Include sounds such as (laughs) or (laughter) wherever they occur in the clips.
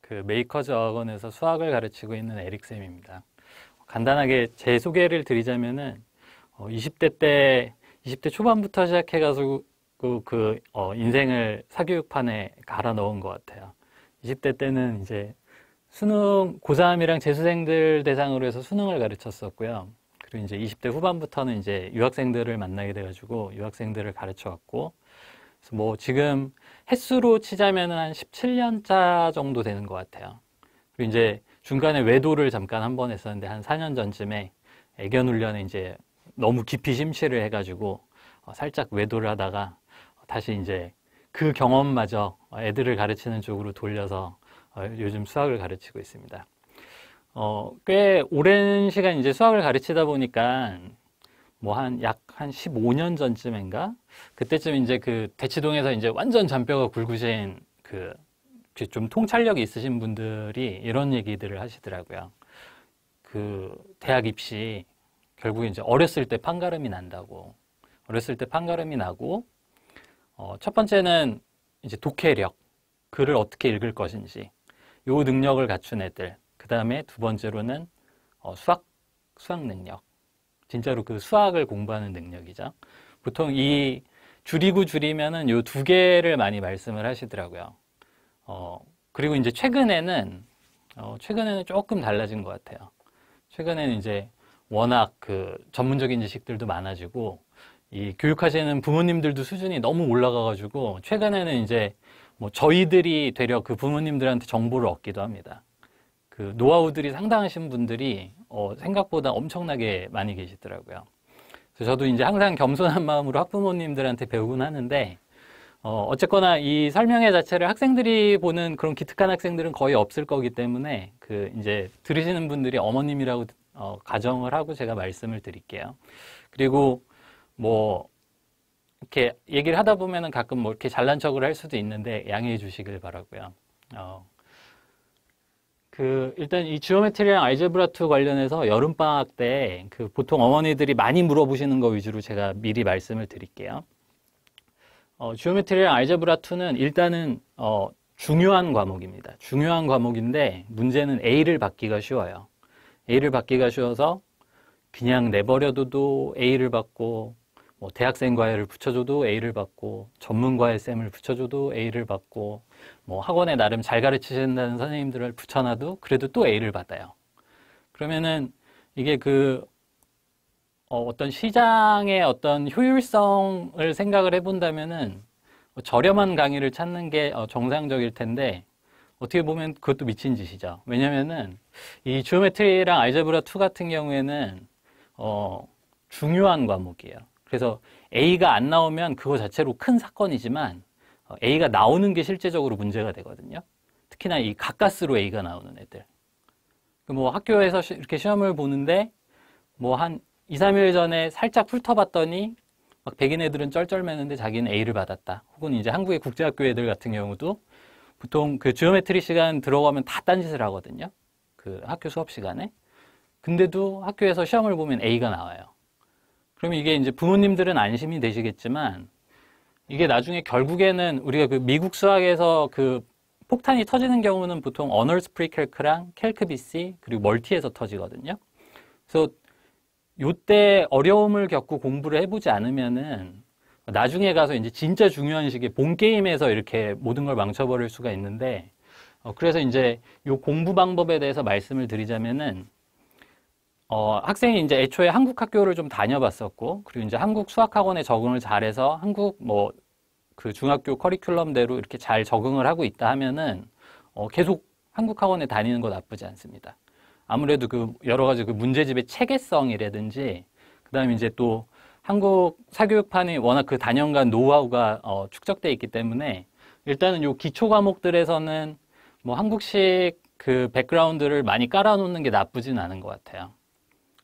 그 메이커즈 어학원에서 수학을 가르치고 있는 에릭쌤입니다. 간단하게 제 소개를 드리자면은 20대 어, 때 20대 초반부터 시작해가지고 그 어, 인생을 사교육판에 갈아 넣은 것 같아요. 20대 때는 이제 수능 고3이랑 재수생들 대상으로 해서 수능을 가르쳤었고요. 그 이제 20대 후반부터는 이제 유학생들을 만나게 돼가지고 유학생들을 가르쳐 왔고 그래서 뭐 지금 횟수로 치자면한 17년차 정도 되는 것 같아요. 그리고 이제 중간에 외도를 잠깐 한 번 했었는데 한 4년 전쯤에 애견 훈련에 이제 너무 깊이 심취를 해가지고 어, 살짝 외도를 하다가 다시 이제 그 경험마저 애들을 가르치는 쪽으로 돌려서 어, 요즘 수학을 가르치고 있습니다. 어, 꽤 오랜 시간 이제 수학을 가르치다 보니까 뭐 한 약한 한 15년 전쯤인가 그때쯤 이제 그 대치동에서 이제 완전 잔뼈가 굵으신 그 좀 통찰력이 있으신 분들이 이런 얘기들을 하시더라고요. 그 대학 입시 결국에 이제 어렸을 때 판가름이 난다고 어렸을 때 판가름이 나고 어, 첫 번째는 이제 독해력 글을 어떻게 읽을 것인지 요 능력을 갖춘 애들 그 다음에 두 번째로는 어, 수학, 수학 능력. 진짜로 그 수학을 공부하는 능력이죠. 보통 이 줄이고 줄이면은 요 두 개를 많이 말씀을 하시더라고요. 어, 그리고 이제 최근에는, 어, 최근에는 조금 달라진 것 같아요. 최근에는 이제 워낙 그 전문적인 지식들도 많아지고 이 교육하시는 부모님들도 수준이 너무 올라가가지고 최근에는 이제 뭐 저희들이 되려 그 부모님들한테 정보를 얻기도 합니다. 그 노하우들이 상당하신 분들이 어, 생각보다 엄청나게 많이 계시더라고요. 그래서 저도 이제 항상 겸손한 (laughs) 마음으로 학부모님들한테 배우곤 하는데 어, 어쨌거나 이 설명회 자체를 학생들이 보는 그런 기특한 학생들은 거의 없을 거기 때문에 그 이제 들으시는 분들이 어머님이라고 어, 가정을 하고 제가 말씀을 드릴게요. 그리고 뭐 이렇게 얘기를 하다 보면은 가끔 뭐 이렇게 잘난 척을 할 수도 있는데 양해해 주시길 바라고요. 어, 그 일단 이 지오메트리랑 알제브라2 관련해서 여름방학 때 그 보통 어머니들이 많이 물어보시는 거 위주로 제가 미리 말씀을 드릴게요. 어, 지오메트리랑 알제브라2는 일단은 어, 중요한 과목입니다. 중요한 과목인데 문제는 A를 받기가 쉬워요. A를 받기가 쉬워서 그냥 내버려둬도 A를 받고 뭐 대학생 과외를 붙여줘도 A를 받고 전문 과외 쌤을 붙여줘도 A를 받고 뭐 학원에 나름 잘 가르치신다는 선생님들을 붙여놔도 그래도 또 A를 받아요. 그러면은 이게 그 어, 어떤 시장의 어떤 효율성을 생각을 해본다면은 뭐 저렴한 강의를 찾는 게 어, 정상적일 텐데 어떻게 보면 그것도 미친 짓이죠. 왜냐면은 이주메트리랑 알제브라 2 같은 경우에는 어, 중요한 과목이에요. 그래서 A가 안 나오면 그거 자체로 큰 사건이지만 어, A가 나오는 게 실제적으로 문제가 되거든요. 특히나 이 가까스로 A가 나오는 애들. 그 뭐 학교에서 이렇게 시험을 보는데 뭐 한 2, 3일 전에 살짝 훑어봤더니 막 백인 애들은 쩔쩔매는데 자기는 A를 받았다. 혹은 이제 한국의 국제학교 애들 같은 경우도 보통 그 지오메트리 시간 들어가면 다 딴짓을 하거든요. 그 학교 수업 시간에. 근데도 학교에서 시험을 보면 A가 나와요. 그러면 이게 이제 부모님들은 안심이 되시겠지만 이게 나중에 결국에는 우리가 그 미국 수학에서 그 폭탄이 터지는 경우는 보통 어널스 프리켈크랑 켈크비시 그리고 멀티에서 터지거든요. 그래서 요때 어려움을 겪고 공부를 해보지 않으면은 나중에 가서 이제 진짜 중요한 시기에 본 게임에서 이렇게 모든 걸 망쳐버릴 수가 있는데 어 그래서 이제 요 공부 방법에 대해서 말씀을 드리자면은 어, 학생이 이제 애초에 한국 학교를 좀 다녀봤었고, 그리고 이제 한국 수학학원에 적응을 잘해서 한국 뭐 그 중학교 커리큘럼대로 이렇게 잘 적응을 하고 있다 하면은 어, 계속 한국 학원에 다니는 거 나쁘지 않습니다. 아무래도 그 여러 가지 그 문제집의 체계성이라든지, 그 다음에 이제 또 한국 사교육판이 워낙 그 단연간 노하우가 어, 축적돼 있기 때문에 일단은 요 기초 과목들에서는 뭐 한국식 그 백그라운드를 많이 깔아놓는 게 나쁘진 않은 것 같아요.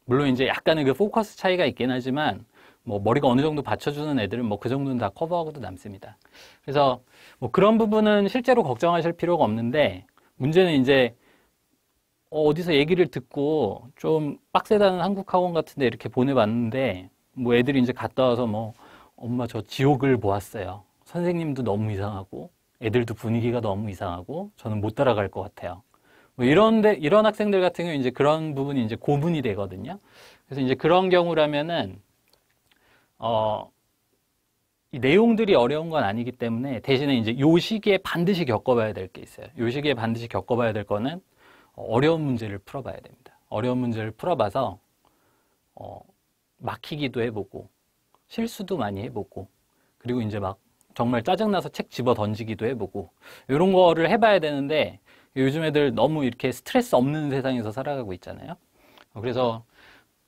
물론 이제 약간의 그 포커스 차이가 있긴 하지만 뭐 머리가 어느 정도 받쳐주는 애들은 뭐 그 정도는 다 커버하고도 남습니다. 그래서 뭐 그런 부분은 실제로 걱정하실 필요가 없는데 문제는 이제 어, 어디서 얘기를 듣고 좀 빡세다는 한국 학원 같은데 이렇게 보내봤는데 뭐 애들이 이제 갔다 와서 뭐 엄마 저 지옥을 보았어요. 선생님도 너무 이상하고 애들도 분위기가 너무 이상하고 저는 못 따라갈 것 같아요. 뭐 이런데 이런 학생들 같은 경우 이제 그런 부분이 이제 고분이 되거든요. 그래서 이제 그런 경우라면은 어이 내용들이 어려운 건 아니기 때문에 대신에 이제 요 시기에 반드시 겪어봐야 될 게 있어요. 요 시기에 반드시 겪어봐야 될 거는 어려운 문제를 풀어봐야 됩니다. 어려운 문제를 풀어봐서 어 막히기도 해보고 실수도 많이 해보고 그리고 이제 막 정말 짜증나서 책 집어 던지기도 해보고 이런 거를 해봐야 되는데 요즘 애들 너무 이렇게 스트레스 없는 세상에서 살아가고 있잖아요. 그래서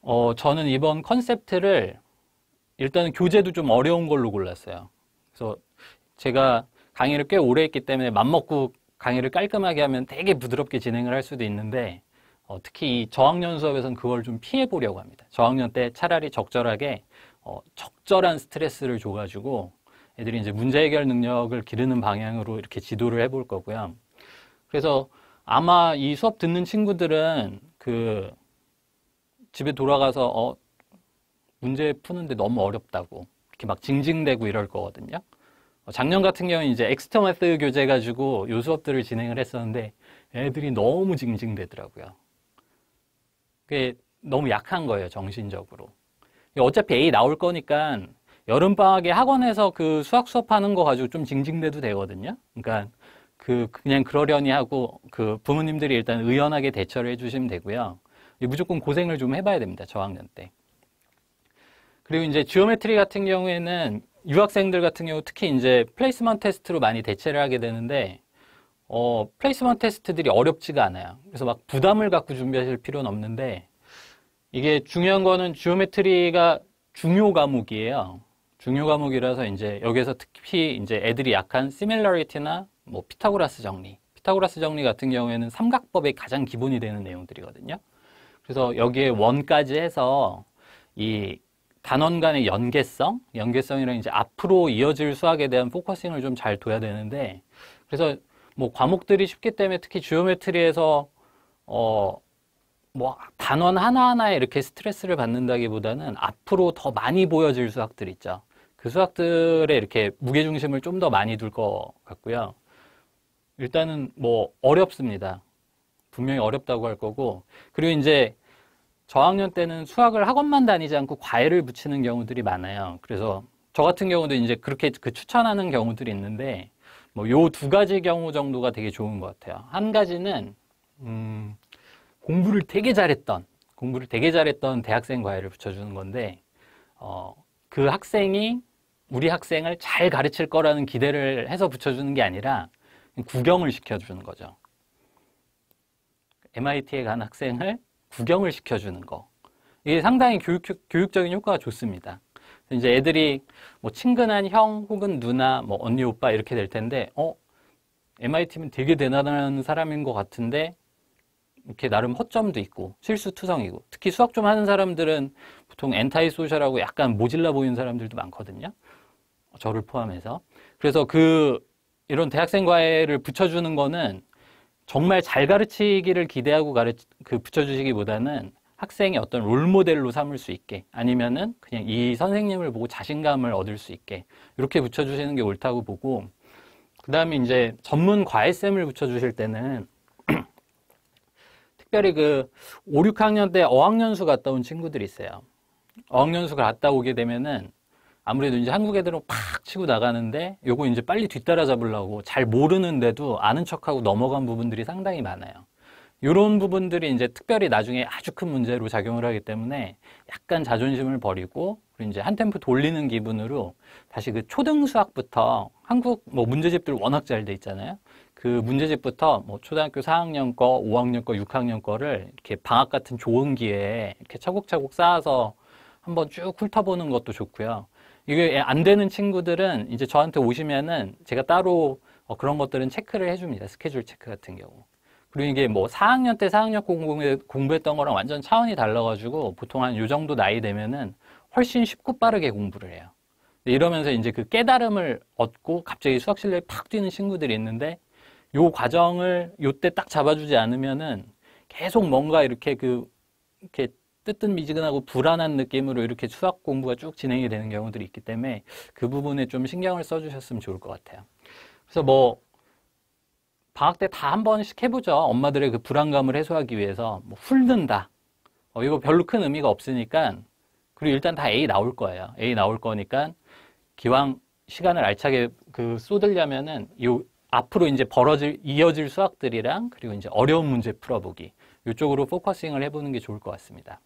어, 저는 이번 컨셉트를 일단은 교재도 좀 어려운 걸로 골랐어요. 그래서 제가 강의를 꽤 오래 했기 때문에 맘먹고 강의를 깔끔하게 하면 되게 부드럽게 진행을 할 수도 있는데 어, 특히 이 저학년 수업에서는 그걸 좀 피해 보려고 합니다. 저학년 때 차라리 적절하게 어, 적절한 스트레스를 줘가지고 애들이 이제 문제 해결 능력을 기르는 방향으로 이렇게 지도를 해볼 거고요. 그래서 아마 이 수업 듣는 친구들은 그 집에 돌아가서 어 문제 푸는데 너무 어렵다고 이렇게 막 징징대고 이럴 거거든요. 어, 작년 같은 경우는 이제 엑스터 마스 교재 가지고 요 수업들을 진행을 했었는데 애들이 너무 징징대더라고요. 그게 너무 약한 거예요, 정신적으로. 어차피 A 나올 거니까 여름방학에 학원에서 그 수학 수업하는 거 가지고 좀 징징대도 되거든요. 그러니까 그 그냥 그러려니 하고 그 부모님들이 일단 의연하게 대처를 해주시면 되고요. 무조건 고생을 좀 해봐야 됩니다. 저학년 때. 그리고 이제 지오메트리 같은 경우에는 유학생들 같은 경우 특히 이제 플레이스먼 테스트로 많이 대체를 하게 되는데 어, 플레이스먼 테스트들이 어렵지가 않아요. 그래서 막 부담을 갖고 준비하실 필요는 없는데 이게 중요한 거는 지오메트리가 중요 과목이에요. 중요 과목이라서 이제 여기서 에 특히 이제 애들이 약한 시밀러리티나 뭐 피타고라스 정리, 피타고라스 정리 같은 경우에는 삼각법의 가장 기본이 되는 내용들이거든요. 그래서 여기에 원까지 해서 이 단원 간의 연계성, 연계성이랑 이제 앞으로 이어질 수학에 대한 포커싱을 좀 잘 둬야 되는데 그래서 뭐 과목들이 쉽기 때문에 특히 주요메트리에서 어 뭐 단원 하나하나에 이렇게 스트레스를 받는다기보다는 앞으로 더 많이 보여질 수학들 있죠. 그 수학들에 이렇게 무게중심을 좀 더 많이 둘 것 같고요. 일단은 뭐 어렵습니다. 분명히 어렵다고 할 거고 그리고 이제 저학년 때는 수학을 학원만 다니지 않고 과외를 붙이는 경우들이 많아요. 그래서 저 같은 경우도 이제 그렇게 그 추천하는 경우들이 있는데 뭐 요 두 가지 경우 정도가 되게 좋은 것 같아요. 한 가지는 음 공부를 되게 잘했던 공부를 되게 잘했던 대학생 과외를 붙여주는 건데 어그 학생이 우리 학생을 잘 가르칠 거라는 기대를 해서 붙여주는 게 아니라 구경을 시켜주는 거죠. MIT에 간 학생을 구경을 시켜주는 거. 이게 상당히 교육, 교육적인 효과가 좋습니다. 이제 애들이 뭐 친근한 형 혹은 누나, 뭐 언니, 오빠 이렇게 될 텐데, 어, MIT면 되게 대단한 사람인 것 같은데, 이렇게 나름 허점도 있고, 실수투성이고, 특히 수학 좀 하는 사람들은 보통 엔타이 소셜하고 약간 모질라 보이는 사람들도 많거든요. 저를 포함해서. 그래서 그 이런 대학생 과외를 붙여주는 거는 정말 잘 가르치기를 기대하고 가르치, 그 붙여주시기보다는 학생이 어떤 롤 모델로 삼을 수 있게 아니면은 그냥 이 선생님을 보고 자신감을 얻을 수 있게 이렇게 붙여주시는 게 옳다고 보고 그 다음에 이제 전문 과외쌤을 붙여주실 때는 (clears throat) 특별히 그 5, 6학년 때 어학연수 갔다 온 친구들이 있어요. 어학연수 갔다 오게 되면은 아무래도 이제 한국 애들은 팍 치고 나가는데 요거 이제 빨리 뒤따라 잡으려고 잘 모르는데도 아는 척하고 넘어간 부분들이 상당히 많아요. 요런 부분들이 이제 특별히 나중에 아주 큰 문제로 작용을 하기 때문에 약간 자존심을 버리고 그리고 이제 한 템포 돌리는 기분으로 다시 그 초등 수학부터 한국 뭐 문제집들 워낙 잘 돼 있잖아요. 그 문제집부터 뭐 초등학교 4학년 거, 5학년 거, 6학년 거를 이렇게 방학 같은 좋은 기회에 이렇게 차곡차곡 쌓아서 한번 쭉 훑어보는 것도 좋고요. 이게 안 되는 친구들은 이제 저한테 오시면은 제가 따로 어, 그런 것들은 체크를 해줍니다. 스케줄 체크 같은 경우. 그리고 이게 뭐 4학년 때 4학년 공부에 공부했던 거랑 완전 차원이 달라가지고 보통 한 요 정도 나이 되면은 훨씬 쉽고 빠르게 공부를 해요. 이러면서 이제 그 깨달음을 얻고 갑자기 수학실력이팍 뛰는 친구들이 있는데 요 과정을 요 때 딱 잡아주지 않으면은 계속 뭔가 이렇게 그 이렇게 뜨뜻미지근하고 불안한 느낌으로 이렇게 수학 공부가 쭉 진행이 되는 경우들이 있기 때문에 그 부분에 좀 신경을 써주셨으면 좋을 것 같아요. 그래서 뭐 방학 때 다 한 번씩 해보죠. 엄마들의 그 불안감을 해소하기 위해서 뭐 훑는다. 어, 이거 별로 큰 의미가 없으니까 그리고 일단 다 A 나올 거예요. A 나올 거니까 기왕 시간을 알차게 그 쏟으려면은 이 앞으로 이제 벌어질 이어질 수학들이랑 그리고 이제 어려운 문제 풀어보기 이쪽으로 포커싱을 해보는 게 좋을 것 같습니다.